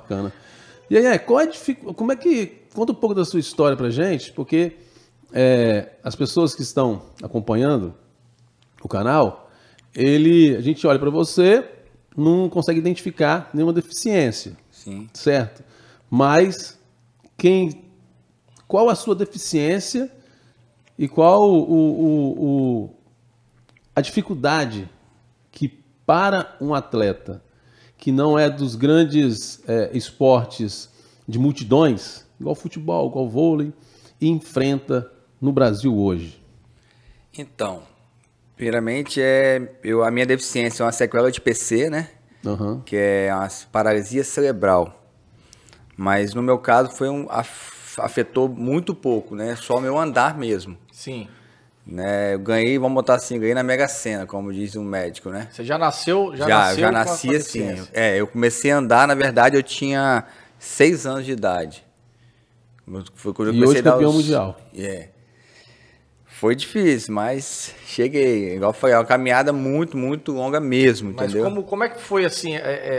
Bacana. E aí, é, qual é dific... como é que. Conta um pouco da sua história pra gente, porque é, as pessoas que estão acompanhando o canal, ele, a gente olha para você, não consegue identificar nenhuma deficiência. Sim. Certo? Mas quem. Qual a sua deficiência e qual o, o, o a dificuldade que para um atleta que não é dos grandes é, esportes de multidões, igual futebol, igual vôlei, e enfrenta no Brasil hoje? Então, primeiramente é eu, a minha deficiência é uma sequela de PC, né? Uhum. Que é uma paralisia cerebral. Mas no meu caso foi um afetou muito pouco, né? Só meu andar mesmo. Sim. Né, eu ganhei, vamos botar assim, ganhei na Mega Sena, como diz um médico, né? Você já nasceu? Já, já, nasceu já nasci assim. É, eu comecei a andar, na verdade, eu tinha seis anos de idade. Foi quando eu e hoje a campeão os... mundial. É. Foi difícil, mas cheguei. Igual foi é uma caminhada muito, muito longa mesmo, mas entendeu? Como, como é que foi assim é, é,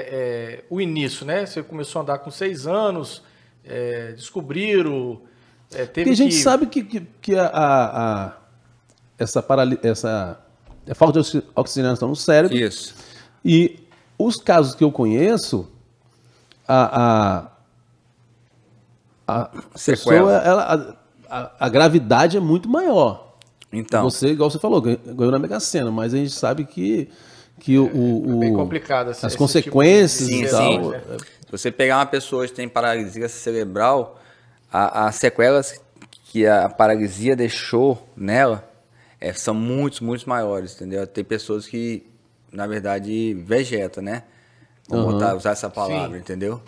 é o início, né? Você começou a andar com seis anos, é, descobriram. É, teve Porque a gente que... sabe que, que, que a, a essa, paral... essa é falta de oxigenação no cérebro. Isso. E os casos que eu conheço, a, a, a pessoa, ela, a, a, gravidade é muito maior. Então. Você, igual você falou, ganhou na Mega Sena, mas a gente sabe que, que o, o, é, é complicado assim, as consequências tipo de... sim, e tal. Sim. Né? Se você pegar uma pessoa que tem paralisia cerebral, as sequelas que a paralisia deixou nela é, são muitos, muitos maiores, entendeu? Tem pessoas que, na verdade, vegeta, né? Vamos uhum. botar, usar essa palavra, Sim. entendeu?